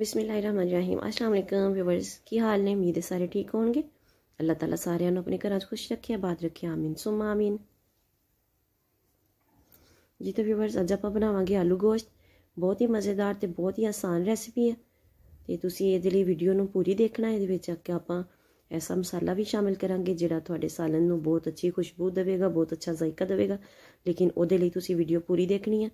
बिस्मिल्लाम अस्सलाम वालेकुम व्यूवर्स की हाल ने उम्मीद सारे ठीक होंगे अल्लाह ताला सारे ने अपने घर खुश रखे बात रखे आमीन सुम आमीन जी तो व्यूवर्स अज आप बनावे आलू गोश्त बहुत ही मज़ेदार ते बहुत ही आसान रेसिपी है तो तुम ये वीडियो में पूरी देखना ये आप ऐसा मसाला भी शामिल करा जो थोड़े सालन बहुत अच्छी खुशबू देगा बहुत अच्छा जायका देगा लेकिन वो वीडियो पूरी देखनी है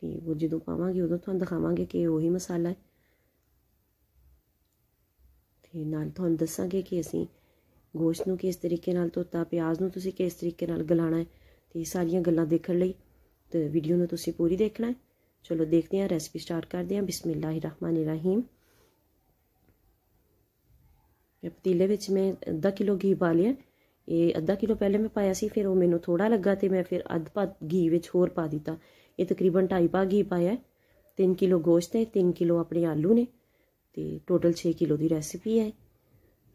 ਤੇ ਉਹ ਜਦੋਂ ਪਾਵਾਂਗੇ ਉਦੋਂ ਤੁਹਾਨੂੰ ਦਿਖਾਵਾਂਗੇ ਕਿ ਉਹੀ ਮਸਾਲਾ ਹੈ ਤੇ ਨਾਲ ਤੁਹਾਨੂੰ ਦੱਸਾਂਗੇ ਕਿ ਅਸੀਂ ਗੋਸ਼ਤ ਨੂੰ ਕਿਸ ਤਰੀਕੇ ਨਾਲ ਧੋਤਾ ਪਿਆਜ਼ ਨੂੰ ਤੁਸੀਂ ਕਿਸ ਤਰੀਕੇ ਨਾਲ ਗਲਾਣਾ ਹੈ ਤੇ ਸਾਰੀਆਂ ਗੱਲਾਂ ਦੇਖਣ ਲਈ ਤੇ ਵੀਡੀਓ ਨੂੰ ਤੁਸੀਂ ਪੂਰੀ ਦੇਖਣਾ ਹੈ ਚਲੋ ਦੇਖਦੇ ਹਾਂ ਰੈਸਪੀ ਸਟਾਰਟ ਕਰਦੇ ਹਾਂ ਬਿਸਮਿਲ੍ਲਾਹਿਰਰਹਿਮਾਨਿਰਰਹੀਮ ਇਹ ਪਤੀਲੇ ਵਿੱਚ ਮੈਂ 1/2 ਕਿਲੋ ਘੀ ਪਾ ਲਿਆ ਇਹ 1/2 ਕਿਲੋ ਪਹਿਲੇ ਮੈਂ ਪਾਇਆ ਸੀ ਫਿਰ ਉਹ ਮੈਨੂੰ ਥੋੜਾ ਲੱਗਾ ਤੇ ਮੈਂ ਫਿਰ ਅੱਧ ਪਾ ਘੀ ਵਿੱਚ ਹੋਰ ਪਾ ਦਿੱਤਾ ਇਹ ਤਕਰੀਬਨ 2.5 ਭਾਗ ਹੀ ਪਾਇਆ 3 ਕਿਲੋ ਗੋਸ਼ਤ ਹੈ 3 ਕਿਲੋ ਆਪਣੇ ਆਲੂ ਨੇ ਤੇ ਟੋਟਲ 6 ਕਿਲੋ ਦੀ ਰੈਸਿਪੀ ਹੈ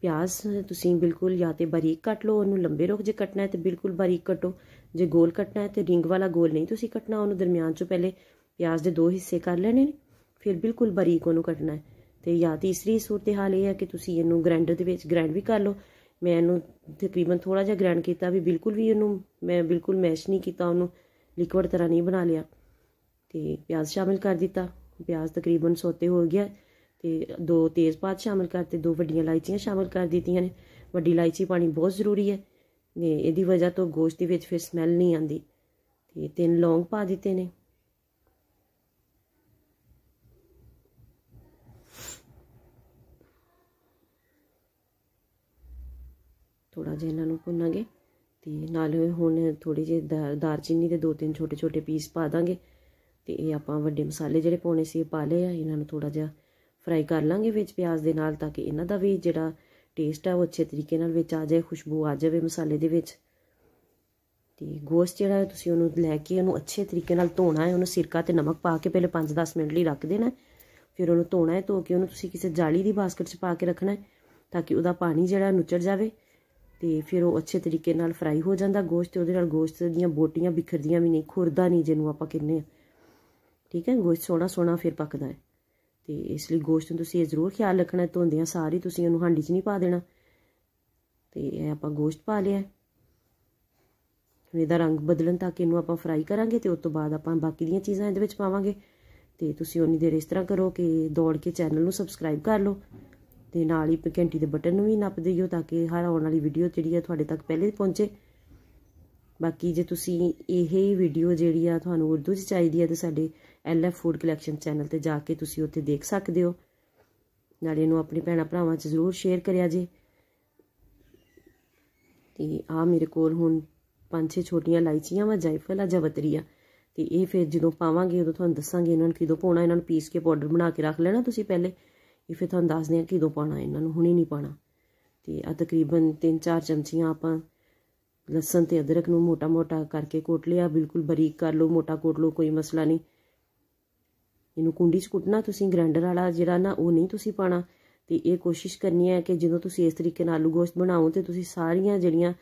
ਪਿਆਜ਼ ਤੁਸੀਂ ਬਿਲਕੁਲ ਜਾਂ ਤੇ ਬਰੀਕ ਕੱਟ ਲਓ ਉਹਨੂੰ ਲੰਬੇ ਰੋਕ ਜੇ ਕੱਟਣਾ ਹੈ ਤੇ ਬਿਲਕੁਲ ਬਰੀਕ ਕੱਟੋ ਜੇ ਗੋਲ ਕੱਟਣਾ ਹੈ ਤੇ ਰਿੰਗ ਵਾਲਾ ਗੋਲ ਨਹੀਂ ਤੁਸੀਂ ਕੱਟਣਾ ਉਹਨੂੰ ਦਰਮਿਆਨ ਚੋਂ ਪਹਿਲੇ ਪਿਆਜ਼ ਦੇ ਦੋ ਹਿੱਸੇ ਕਰ ਲੈਣੇ ਨੇ ਫਿਰ ਬਿਲਕੁਲ ਬਰੀਕ ਉਹਨੂੰ ਕੱਟਣਾ ਹੈ ਤੇ ਜਾਂ ਤੀਸਰੀ ਸੂਰਤ ਹਾਲ ਇਹ ਹੈ ਕਿ ਤੁਸੀਂ ਇਹਨੂੰ ਗ੍ਰਾਈਂਡਰ ਦੇ ਵਿੱਚ ਗ੍ਰਾਈਂਡ ਵੀ ਕਰ ਲਓ ਮੈਂ ਇਹਨੂੰ ਤਕਰੀਬਨ ਥੋੜਾ ਜਿਹਾ ਗ੍ਰਾਈਂਡ ਕੀਤਾ ਵੀ ਬਿਲਕੁਲ ਵੀ ਇਹਨੂੰ ਮੈਂ ਬਿਲਕੁਲ ਮੈਸ਼ ਨਹੀਂ ਕੀਤਾ ਉਹਨੂੰ ਲਿਕਵਿਡ ਤਰ੍ਹਾਂ ਨਹੀਂ ਬਣਾ ਲਿਆ ਤੇ ਪਿਆਜ਼ ਸ਼ਾਮਿਲ ਕਰ ਦਿੱਤਾ ਪਿਆਜ਼ ਤਕਰੀਬਨ ਸੋਤੇ ਹੋ ਗਿਆ ਤੇ ਦੋ ਤੇਜ਼ ਪਾਤ ਸ਼ਾਮਿਲ ਕਰਤੇ ਦੋ ਵੱਡੀਆਂ ਇਲਾਇਚੀਆਂ ਸ਼ਾਮਿਲ ਕਰ ਦਿੱਤੀਆਂ ਨੇ ਵੱਡੀ ਇਲਾਇਚੀ ਪਾਣੀ ਬਹੁਤ ਜ਼ਰੂਰੀ ਹੈ ਨੇ ਇਹਦੀ ਵਜ੍ਹਾ ਤੋਂ ਗੋਸ਼ਤ ਦੇ ਵਿੱਚ ਫਿਰ ਸਮੈਲ ਨਹੀਂ ਆਂਦੀ ਤੇ ਤਿੰਨ ਲੌਂਗ ਪਾ ਦਿੱਤੇ ਨੇ ਥੋੜਾ ਜਿਹਾ ਇਹਨਾਂ ਨੂੰ ਭੁੰਨਾਂਗੇ ਤੇ ਨਾਲ ਹੁਣ ਥੋੜੀ ਜਿਹੀ ਦਾਰਚੀਨੀ ਦੇ ਦੋ ਤਿੰਨ ਛੋਟੇ ਛੋਟੇ ਪੀਸ ਪਾ ਦਾਂਗੇ ਤੇ ਇਹ ਆਪਾਂ ਵੱਡੇ ਮਸਾਲੇ ਜਿਹੜੇ ਪਾਉਣੇ ਸੀ ਪਾ ਲਏ ਆ ਇਹਨਾਂ ਨੂੰ ਥੋੜਾ ਜਿਹਾ ਫਰਾਈ ਕਰ ਲਾਂਗੇ ਵਿੱਚ ਪਿਆਜ਼ ਦੇ ਨਾਲ ਤਾਂ ਕਿ ਇਹਨਾਂ ਦਾ ਵੀ ਜਿਹੜਾ ਟੇਸਟ ਆ ਉਹ ਅੱਛੇ ਤਰੀਕੇ ਨਾਲ ਵਿੱਚ ਆ ਜਾਏ ਖੁਸ਼ਬੂ ਆ ਜਾਵੇ ਮਸਾਲੇ ਦੇ ਵਿੱਚ ਤੇ ਗੋਸ਼ਤ ਜਿਹੜਾ ਤੁਸੀਂ ਉਹਨੂੰ ਲੈ ਕੇ ਉਹਨੂੰ ਅੱਛੇ ਤਰੀਕੇ ਨਾਲ ਧੋਣਾ ਹੈ ਉਹਨੂੰ ਸਿਰਕਾ ਤੇ ਨਮਕ ਪਾ ਕੇ ਪਹਿਲੇ 5-10 ਮਿੰਟ ਲਈ ਰੱਖ ਦੇਣਾ ਫਿਰ ਉਹਨੂੰ ਧੋਣਾ ਹੈ ਧੋ ਕੇ ਉਹਨੂੰ ਤੁਸੀਂ ਕਿਸੇ ਜਾਲੀ ਦੀ ਬਾਸਕਟ 'ਚ ਪਾ ਕੇ ਰੱਖਣਾ ਹੈ ਤਾਂ ਕਿ ਉਹਦਾ ਪਾਣੀ ਜਿਹੜਾ ਨੁਚੜ ਜਾਵੇ ਤੇ ਫਿਰ ਉਹ ਅੱਛੇ ਤਰੀਕੇ ਨਾਲ ਫਰਾਈ ਹੋ ਜਾਂਦਾ ਗੋਸ਼ਤ ਉਹਦੇ ਨਾਲ ਗੋਸ਼ਤ ਦੀਆਂ ਬੋਟੀਆਂ ਬਿਖਰਦੀਆਂ ਵੀ ਨਹੀਂ ਖੁਰਦਾ ਨਹੀਂ ਜਿਹਨੂੰ ਆਪਾਂ ਕਹਿੰਦੇ ਆ ਠੀਕ ਹੈ ਗੋਸ਼ਤ ਸੋਣਾ ਸੋਹਣਾ ਫਿਰ ਪੱਕਦਾ ਹੈ ਤੇ ਇਸ ਲਈ ਗੋਸ਼ਤ ਨੂੰ ਤੁਸੀਂ ਇਹ ਜ਼ਰੂਰ ਖਿਆਲ ਰੱਖਣਾ ਧੋਂਦਿਆਂ ਸਾਰੀ ਤੁਸੀਂ ਉਹਨੂੰ ਹਾਂਡੀ 'ਚ ਨਹੀਂ ਪਾ ਦੇਣਾ ਤੇ ਇਹ ਆਪਾਂ ਗੋਸ਼ਤ ਪਾ ਲਿਆ ਇਹਦਾ ਰੰਗ ਬਦਲਣ ਤੱਕ ਇਹਨੂੰ ਆਪਾਂ ਫਰਾਈ ਕਰਾਂਗੇ ਤੇ ਉਸ ਤੋਂ ਬਾਅਦ ਆਪਾਂ ਬਾਕੀ ਦੀਆਂ ਚੀਜ਼ਾਂ ਇਹਦੇ ਵਿੱਚ ਪਾਵਾਂਗੇ ਤੇ ਤੁਸੀਂ ਉਨੀ ਦੇਰ ਇਸ ਤਰ੍ਹਾਂ ਕਰੋ ਕਿ ਦੌੜ ਕੇ ਚੈਨਲ ਨੂੰ ਸਬਸਕ੍ਰਾਈਬ ਕਰ ਲਓ ਤੇ ਨਾਲ ਹੀ ਘੰਟੀ ਦੇ ਬਟਨ ਨੂੰ ਵੀ ਨੱਪ ਦਿਓ ਤਾਂ ਕਿ ਹਰ ਆਉਣ ਵਾਲੀ ਵੀਡੀਓ ਜਿਹੜੀ ਆ ਤੁਹਾਡੇ ਤੱਕ ਪਹਿਲੇ ਪਹੁੰਚੇ ਬਾਕੀ ਜੇ ਤੁਸੀਂ ਇਹ ਹੀ ਵੀਡੀਓ ਜਿਹੜੀ ਆ ਤੁਹਾਨੂੰ ਉਰਦੂ 'ਚ ਚਾਹੀਦੀ ਆ ਤੇ ਸਾਡੇ ਐਲਐਫ ਫੂਡ ਕਲੈਕਸ਼ਨ ਚੈਨਲ ਤੇ ਜਾ ਕੇ ਤੁਸੀਂ ਉੱਥੇ ਦੇਖ ਸਕਦੇ ਹੋ ਨਾਲ ਇਹਨੂੰ ਆਪਣੇ ਭੈਣਾ ਭਰਾਵਾਂ 'ਚ ਜ਼ਰੂਰ ਸ਼ੇਅਰ ਕਰਿਆ ਜੇ ਤੇ ਆ ਮੇਰੇ ਕੋਲ ਹੁਣ ਪੰਜ ਛੇ ਛੋਟੀਆਂ ਲਾਈਚੀਆਂ ਵਾ ਜਾਇਫਲ ਆ ਜਵਤਰੀ ਆ ਤੇ ਇਹ ਫਿਰ ਜਦੋਂ ਪਾਵਾਂਗੇ ਉਦੋਂ ਤੁਹਾਨੂੰ ਦੱਸਾਂਗੇ ਇਹਨਾਂ ਨੂੰ ਕਿਦੋਂ ਪਾਉਣਾ ਇਹਨਾਂ ਨੂੰ ਪੀਸ ਕੇ ਪਾਊਡਰ ਬਣਾ ਕੇ ਰੱਖ ਲੈਣਾ ਤੁਸੀਂ ਪਹਿਲੇ ਇਹ ਫਿਰ ਤੁਹਾਨੂੰ ਦੱਸਦੇ ਆ ਕਿਦੋਂ ਪਾਣਾ ਇਹਨਾਂ ਨੂੰ ਹੁਣੇ ਨਹੀਂ ਪਾਣਾ ਤੇ ਆ ਤਕਰੀਬਨ 3-4 ਚਮਚੀਆਂ ਆਪਾਂ ਲਸਣ ਤੇ ਅਦਰਕ ਨੂੰ ਮੋਟਾ-ਮੋਟਾ ਕਰਕੇ ਕੋਟ ਲਿਆ ਬਿਲਕੁਲ ਬਰੀਕ ਕਰ ਲਓ ਮੋਟਾ ਕੋਟ ਲਓ ਕੋਈ ਮਸਲਾ ਨਹੀਂ ਇਹਨੂੰ ਕੁੰਡੀ 'ਚ ਕੁੱਟਣਾ ਤੁਸੀਂ ਗ੍ਰਾਈਂਡਰ ਵਾਲਾ ਜਿਹੜਾ ਨਾ ਉਹ ਨਹੀਂ ਤੁਸੀਂ ਪਾਣਾ ਤੇ ਇਹ ਕੋਸ਼ਿਸ਼ ਕਰਨੀ ਹੈ ਕਿ ਜਦੋਂ ਤੁਸੀਂ ਇਸ ਤਰੀਕੇ ਨਾਲ ਆਲੂ ਗੋਸ਼ਤ ਬਣਾਓ ਤੇ ਤੁਸੀਂ ਸਾਰੀਆਂ ਜਿਹੜੀਆਂ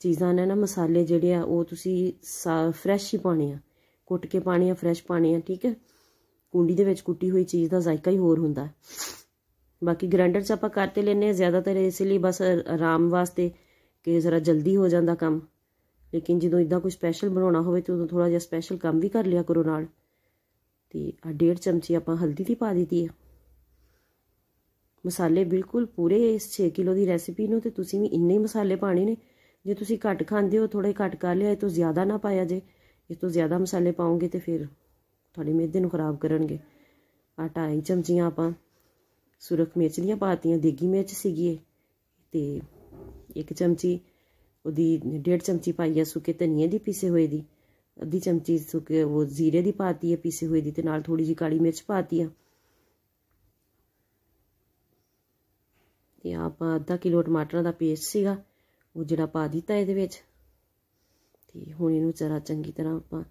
ਚੀਜ਼ਾਂ ਨੇ ਨਾ ਮਸਾਲੇ ਜਿਹੜੇ ਆ ਉਹ ਤੁਸੀਂ ਫਰੈਸ਼ ਹੀ ਪਾਣੇ ਆ ਕੁੱਟ ਕੇ ਪਾਣੇ ਆ ਫਰੈਸ਼ ਪਾਣੇ ਆ ਠੀਕ ਹੈ ਕੁੰਡੀ ਦੇ ਵਿੱਚ ਕੁੱਟੀ ਹੋਈ ਚੀਜ਼ ਦਾ ਜ਼ਾਇਕਾ ਹੀ ਹੋਰ ਹੁੰਦਾ ਹੈ ਬਾਕੀ ਗ੍ਰਾਈਂਡਰ 'ਚ ਆਪਾਂ ਕਰਤੇ ਲੈਨੇ ਆ ਜ਼ਿਆਦਾਤਰ ਇਸ ਲਈ ਬਸ ਆਰਾਮ ਵਾਸਤੇ ਕਿ ਜ਼ਰਾ ਜਲਦੀ ਹੋ ਜਾਂਦਾ ਕੰਮ ਲੇਕਿਨ ਜਦੋਂ ਇਦਾਂ ਕੋਈ ਸਪੈਸ਼ਲ ਬਣਾਉਣਾ ਹੋਵੇ ਤੇ ਉਦੋਂ ਥੋੜਾ ਜਿਹਾ ਸਪੈਸ਼ਲ ਕੰਮ ਵੀ ਕਰ ਲਿਆ ਕਰੋ ਨਾਲ ਤੇ ਆ ਡੇਢ ਚਮਚੀ ਆਪਾਂ ਹਲਦੀ ਦੀ ਪਾ ਦਿੱਤੀ ਹੈ ਮਸਾਲੇ ਬਿਲਕੁਲ ਪੂਰੇ ਇਸ 6 ਕਿਲੋ ਦੀ ਰੈਸਿਪੀ ਨੂੰ ਤੇ ਤੁਸੀਂ ਵੀ ਇੰਨੇ ਹੀ ਮਸਾਲੇ ਪਾਣੇ ਨੇ ਜੇ ਤੁਸੀਂ ਘੱਟ ਖਾਂਦੇ ਹੋ ਥੋੜੇ ਘੱਟ ਕਰ ਲਿਆ ਇਹ ਤੋਂ ਜ਼ਿਆਦਾ ਨਾ ਪਾਇਆ ਜੇ ਇਸ ਤੋਂ ਜ਼ਿਆਦਾ ਮਸਾਲੇ ਪਾਓਗੇ ਤੇ ਫਿਰ ਤੁਹਾਡੇ ਮਿਹਦੇ ਨੂੰ ਖਰਾਬ ਕਰਨਗੇ ਆਟਾ 1 ਚਮਚੀਆਂ ਆਪਾਂ ਸੁਰਖ ਮਿਰਚ ਦੀਆਂ ਪਾਤੀਆਂ ਦੇਗੀ ਮਿਰਚ ਸੀਗੀ ਤੇ ਇੱਕ ਚਮਚੀ ਉਹਦੀ ਡੇਢ ਚਮਚੀ ਪਾਈ ਆ ਸੁੱਕੇ ਧਨੀਏ ਦੀ ਪੀਸੇ ਹੋਏ ਦੀ ਅੱਧੀ ਚਮਚੀ ਸੁੱਕੇ ਉਹ ਜ਼ੀਰੇ ਦੀ ਪਾਤੀ ਹੈ ਪੀਸੇ ਹੋਏ ਦੀ ਤੇ ਨਾਲ ਥੋੜੀ ਜੀ ਕਾਲੀ ਮਿਰਚ ਪਾਤੀ ਆ ਤੇ ਆਪਾਂ ਅੱਧਾ ਕਿਲੋ ਟਮਾਟਰਾਂ ਦਾ ਪੇਸਟ ਸੀਗਾ ਉਹ ਜਿਹੜਾ ਪਾ ਦਿੱਤਾ ਇਹਦੇ ਵਿੱਚ ਤੇ ਹੁਣ ਇਹਨੂੰ ਜ਼ਰਾ ਚੰਗੀ ਤਰ੍ਹਾਂ ਆਪਾਂ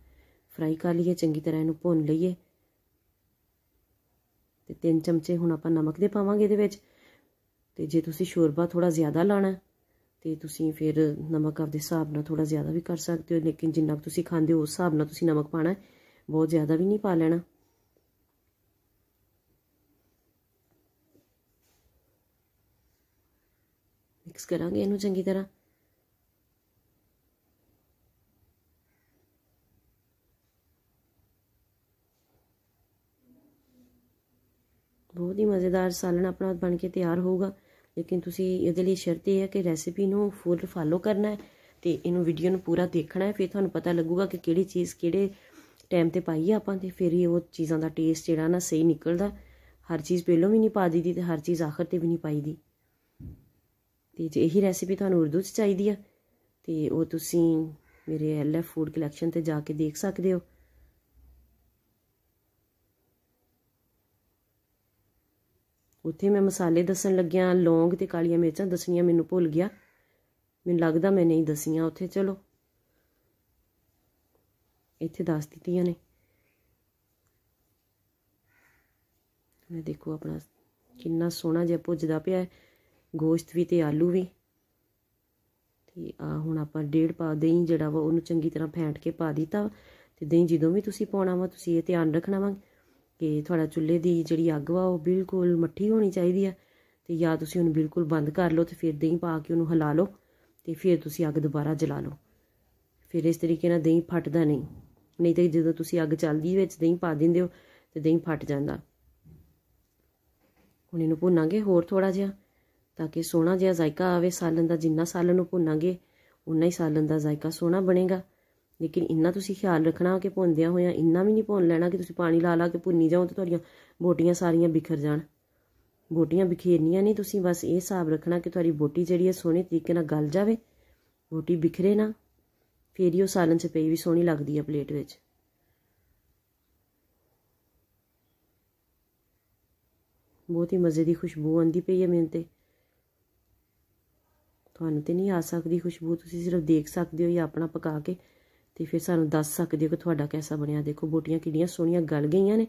ਫਰਾਈ ਕਰ ਲਈਏ ਚੰਗੀ ਤਰ੍ਹਾਂ ਇਹਨੂੰ ਭੁੰਨ ਲਈਏ ਤੇ ਤਿੰਨ ਚਮਚੇ ਹੁਣ ਆਪਾਂ ਨਮਕ ਦੇ ਪਾਵਾਂਗੇ ਇਹਦੇ ਵਿੱਚ ਤੇ ਜੇ ਤੁਸੀਂ ਸ਼ੋਰਬਾ ਥੋੜਾ ਜ਼ਿਆਦਾ ਲਾਣਾ ਤੇ ਤੁਸੀਂ ਫਿਰ ਨਮਕ ਆਪਦੇ ਹਿਸਾਬ ਨਾਲ ਥੋੜਾ ਜ਼ਿਆਦਾ ਵੀ ਕਰ ਸਕਦੇ ਹੋ ਲੇਕਿਨ ਜਿੰਨਾ ਤੁਸੀਂ ਖਾਂਦੇ ਹੋ ਉਸ ਹਿਸਾਬ ਨਾਲ ਤੁਸੀਂ ਨਮਕ ਪਾਣਾ ਬਹੁਤ ਜ਼ਿਆਦਾ ਵੀ ਨਹੀਂ ਪਾ ਲੈਣਾ ਮਿਕਸ ਕਰਾਂਗੇ ਇਹਨੂੰ ਚੰਗੀ ਤਰ੍ਹਾਂ ਬਹੁਤ ਹੀ ਮਜ਼ੇਦਾਰ ਸਾਲਣ ਆਪਣਾ ਬਣ ਕੇ ਤਿਆਰ ਹੋਊਗਾ ਲੇਕਿਨ ਤੁਸੀਂ ਇਹਦੇ ਲਈ ਸ਼ਰਤ ਇਹ ਹੈ ਕਿ ਰੈਸਿਪੀ ਨੂੰ ਫੁੱਲ ਫਾਲੋ ਕਰਨਾ ਹੈ ਤੇ ਇਹਨੂੰ ਵੀਡੀਓ ਨੂੰ ਪੂਰਾ ਦੇਖਣਾ ਹੈ ਫਿਰ ਤੁਹਾਨੂੰ ਪਤਾ ਲੱਗੂਗਾ ਕਿ ਕਿਹੜੀ ਚੀਜ਼ ਕਿਹੜੇ ਟਾਈਮ ਤੇ ਪਾਈ ਹੈ ਆਪਾਂ ਤੇ ਫਿਰ ਹੀ ਉਹ ਚੀਜ਼ਾਂ ਦਾ ਟੇਸਟ ਜਿਹੜਾ ਨਾ ਸਹੀ ਨਿਕਲਦਾ ਹਰ ਚੀਜ਼ ਪਹਿਲਾਂ ਵੀ ਨਹੀਂ ਪਾ ਦਿੱਤੀ ਤੇ ਹਰ ਚੀਜ਼ ਆਖਰ ਤੇ ਵੀ ਨਹੀਂ ਪਾਈ ਦੀ ਤੇ ਜੇ ਇਹੀ ਰੈਸਿਪੀ ਤੁਹਾਨੂੰ ਉਰਦੂ ਚ ਚਾਹੀਦੀ ਆ ਤੇ ਉਹ ਤੁਸੀਂ ਮੇਰੇ ਐਲਐਫ ਫੂਡ ਕਲੈਕਸ਼ਨ ਤੇ ਜਾ ਕੇ ਦੇਖ ਸਕਦੇ ਹੋ ਉੱਥੇ ਮੈਂ ਮਸਾਲੇ ਦੱਸਣ ਲੱਗਿਆ ਲੌਂਗ ਤੇ ਕਾਲੀਆਂ ਮਿਰਚਾਂ ਦੱਸਣੀਆਂ ਮੈਨੂੰ ਭੁੱਲ ਗਿਆ ਮੈਨੂੰ ਲੱਗਦਾ ਮੈਂ ਨਹੀਂ ਦਸੀਆਂ ਉੱਥੇ ਚਲੋ ਇੱਥੇ ਦੱਸ ਦਿੱਤੀਆਂ ਨੇ ਮੈਂ ਦੇਖੋ ਆਪਣਾ ਕਿੰਨਾ ਸੋਹਣਾ ਜਿਹਾ ਭੁੱਜਦਾ ਪਿਆ ਹੈ ਗੋਸ਼ਤ ਵੀ ਤੇ ਆਲੂ ਵੀ ਤੇ ਆ ਹੁਣ ਆਪਾਂ ਡੇਢ ਪਾ ਦੇਈ ਜਿਹੜਾ ਵਾ ਉਹਨੂੰ ਚੰਗੀ ਤਰ੍ਹਾਂ ਫੈਂਟ ਕੇ ਪਾ ਦਿੱਤਾ ਤੇ ਦਹੀਂ ਜਦੋਂ ਵੀ ਤੁਸੀਂ ਪਾਉਣਾ ਵਾ ਤੁਸੀਂ ਇਹ ਧਿਆਨ ਰੱਖਣਾ ਵਾ ਕਿ ਤੁਹਾਡਾ ਚੁੱਲ੍ਹੇ ਦੀ ਜਿਹੜੀ ਅੱਗ ਵਾ ਉਹ ਬਿਲਕੁਲ ਮੱਠੀ ਹੋਣੀ ਚਾਹੀਦੀ ਆ ਤੇ ਜਾਂ ਤੁਸੀਂ ਉਹਨੂੰ ਬਿਲਕੁਲ ਬੰਦ ਕਰ ਲਓ ਤੇ ਫਿਰ ਦਹੀਂ ਪਾ ਕੇ ਉਹਨੂੰ ਹਿਲਾ ਲਓ ਤੇ ਫਿਰ ਤੁਸੀਂ ਅੱਗ ਦੁਬਾਰਾ ਜਲਾ ਲਓ ਫਿਰ ਇਸ ਤਰੀਕੇ ਨਾਲ ਦਹੀਂ ਫਟਦਾ ਨਹੀਂ ਨਹੀਂ ਤੇ ਜਦੋਂ ਤੁਸੀਂ ਅੱਗ ਚੱਲਦੀ ਵਿੱਚ ਦਹੀਂ ਪਾ ਦਿੰਦੇ ਹੋ ਤੇ ਦਹੀਂ ਫਟ ਜਾਂਦਾ ਹੁਣ ਇਹਨੂੰ ਭੁੰਨਾਂਗੇ ਹੋਰ ਥੋੜਾ ਜਿਹਾ ਤਾਂ ਕਿ ਸੋਹਣਾ ਜਿਹਾ ਜ਼ਾਇਕਾ ਆਵੇ ਸਾਲਨ ਦਾ ਜਿੰਨਾ ਸਾਲਨ ਨੂੰ ਭੁੰਨਾਂਗੇ ਉਨਾ ਹੀ ਸਾਲਨ ਦਾ ਜ਼ਾਇਕਾ ਸੋਹਣਾ ਬਣੇਗਾ ਲੇਕਿਨ ਇੰਨਾ ਤੁਸੀਂ ਖਿਆਲ ਰੱਖਣਾ ਕਿ ਭੁੰਦਿਆਂ ਹੋਇਆਂ ਇੰਨਾ ਵੀ ਨਹੀਂ ਭੁੰਨ ਲੈਣਾ ਕਿ ਤੁਸੀਂ ਪਾਣੀ ਲਾ ਲਾ ਕੇ ਭੁੰਨੀ ਜਾਓ ਤੇ ਤੁਹਾਡੀਆਂ ਬੋਟੀਆਂ ਸਾਰੀਆਂ ਬਿਖਰ ਜਾਣ ਬੋਟੀਆਂ ਬਿਖੇਰਨੀਆਂ ਨਹੀਂ ਤੁਸੀਂ ਬਸ ਇਹ ਹਿਸਾਬ ਰੱਖਣਾ ਕਿ ਤੁਹਾਡੀ ਬੋਟੀ ਜਿਹੜੀ ਹੈ ਸੋਹਣੇ ਤਰੀਕੇ ਨਾਲ ਗਲ ਜਾਵੇ ਬੋਟੀ ਬਿਖਰੇ ਨਾ ਫੇਰ ਹੀ ਉਹ ਸਾਲਨ 'ਚ ਪਈ ਵੀ ਸੋਹਣੀ ਲੱਗਦੀ ਹੈ ਪਲੇਟ ਵਿੱਚ ਬਹੁਤ ਹੀ ਮਜ਼ੇ ਦੀ ਖੁਸ਼ਬੂ ਆਂਦੀ ਪਈ ਹੈ ਮੈਨੂੰ ਤੇ ਤੁਹਾਨੂੰ ਤੇ ਨਹੀਂ ਆ ਸਕਦੀ ਖੁਸ਼ਬੂ ਤੁਸੀਂ ਸਿਰਫ ਦੇਖ ਸਕਦੇ ਹੋ ਜਾਂ ਆਪਣਾ ਪਕਾ ਕੇ ਤੇ ਫਿਰ ਸਾਨੂੰ ਦੱਸ ਸਕਦੇ ਹੋ ਕਿ ਤੁਹਾਡਾ ਕਿਹਦਾ ਬਣਿਆ ਦੇਖੋ ਬੋਟੀਆਂ ਕਿੰਨੀਆਂ ਸੋਹਣੀਆਂ ਗਲ ਗਈਆਂ ਨੇ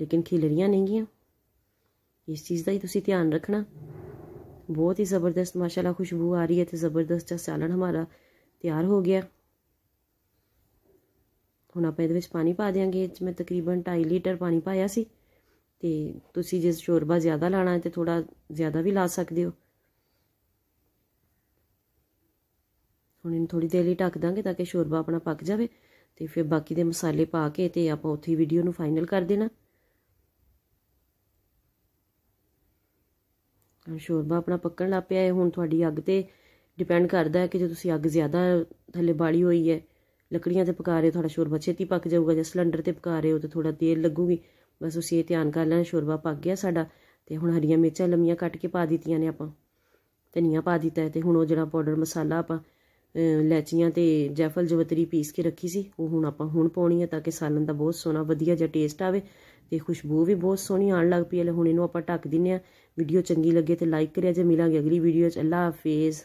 ਲੇਕਿਨ ਖਿਲਰੀਆਂ ਨਹੀਂ ਗਈਆਂ ਇਸ ਚੀਜ਼ ਦਾ ਹੀ ਤੁਸੀਂ ਧਿਆਨ ਰੱਖਣਾ ਬਹੁਤ ਹੀ ਜ਼ਬਰਦਸਤ ਮਾਸ਼ਾਅੱਲਾ ਖੁਸ਼ਬੂ ਆ ਰਹੀ ਹੈ ਤੇ ਜ਼ਬਰਦਸਤ ਜਿਹਾ ਸਾਲਣ ਹਮਾਰਾ ਤਿਆਰ ਹੋ ਗਿਆ ਹੁਣ ਆਪਾਂ ਇਹਦੇ ਵਿੱਚ ਪਾਣੀ ਪਾ ਦੇਾਂਗੇ ਇਹ ਮੈਂ ਤਕਰੀਬਨ 2.5 ਲੀਟਰ ਪਾਣੀ ਪਾਇਆ ਸੀ ਤੇ ਤੁਸੀਂ ਜੇ ਸ਼ੋਰਬਾ ਜ਼ਿਆਦਾ ਲਾਣਾ ਹੈ ਤੇ ਥੋੜਾ ਜ਼ਿਆਦਾ ਵੀ ਲਾ ਸਕਦੇ ਹੋ ਹੁਣ ਇਹਨੂੰ ਥੋੜੀ ਦੇਰ ਲਈ ਢੱਕ ਦਾਂਗੇ ਤਾਂ ਕਿ ਸ਼ੋਰਬਾ ਆਪਣਾ ਪੱਕ ਜਾਵੇ ਤੇ ਫਿਰ ਬਾਕੀ ਦੇ ਮਸਾਲੇ ਪਾ ਕੇ ਤੇ ਆਪਾਂ ਉੱਥੇ ਵੀਡੀਓ ਨੂੰ ਫਾਈਨਲ ਕਰ ਦੇਣਾ ਸ਼ੋਰਬਾ ਆਪਣਾ ਪੱਕਣ ਲੱਗ ਪਿਆ ਹੈ ਹੁਣ ਤੁਹਾਡੀ ਅੱਗ ਤੇ ਡਿਪੈਂਡ ਕਰਦਾ ਹੈ ਕਿ ਜੇ ਤੁਸੀਂ ਅੱਗ ਜ਼ਿਆਦਾ ਥੱਲੇ ਬਾਲੀ ਹੋਈ ਹੈ ਲੱਕੜੀਆਂ ਤੇ ਪਕਾ ਰਹੇ ਤੁਹਾਡਾ ਸ਼ੋਰਬਾ ਛੇਤੀ ਪੱਕ ਜਾਊਗਾ ਜੇ ਸਿਲੰਡਰ ਤੇ ਪਕਾ ਰਹੇ ਹੋ ਤੇ ਥੋੜਾ ਤੇਲ ਲੱਗੂਗੀ ਬਸ ਤੁਸੀਂ ਇਹ ਧਿਆਨ ਕਰ ਲੈਣਾ ਸ਼ੋਰਬਾ ਪੱਕ ਗਿਆ ਸਾਡਾ ਤੇ ਹੁਣ ਹਰੀਆਂ ਮਿਰਚਾਂ ਲੰਮੀਆਂ ਕੱਟ ਕੇ ਪਾ ਦਿੱਤੀਆਂ ਨੇ ਆਪਾਂ ਧਨੀਆ ਪਾ ਦਿੱਤਾ ਹੈ ਤੇ ਹੁਣ ਉਹ ਜਿਹੜਾ ਪਾਊਡਰ ਮਸਾਲਾ ਆਪਾਂ ਲੈਚੀਆਂ ਤੇ ਜੈਫਲ ਜਵਤਰੀ ਪੀਸ ਕੇ ਰੱਖੀ ਸੀ ਉਹ ਹੁਣ ਆਪਾਂ ਹੁਣ ਪਾਉਣੀ ਹੈ ਤਾਂ ਕਿ ਸਾਲਨ ਦਾ ਬਹੁਤ ਸੋਹਣਾ ਵਧੀਆ ਜਿਹਾ ਟੇਸਟ ਆਵੇ ਤੇ ਖੁਸ਼ਬੂ ਵੀ ਬਹੁਤ ਸੋਹਣੀ ਆਣ ਲੱਗ ਪਈ ਹੈ ਹੁਣ ਇਹਨੂੰ ਆਪਾਂ ਢੱਕ ਦਿੰਨੇ ਆ ਵੀਡੀਓ ਚੰਗੀ ਲੱਗੇ ਤੇ ਲਾਈਕ ਕਰਿਆ ਜੇ ਮਿਲਾਂਗੇ ਅਗਲੀ ਵੀਡੀਓ 'ਚ ਅੱਲਾ ਹਾਫਿਜ਼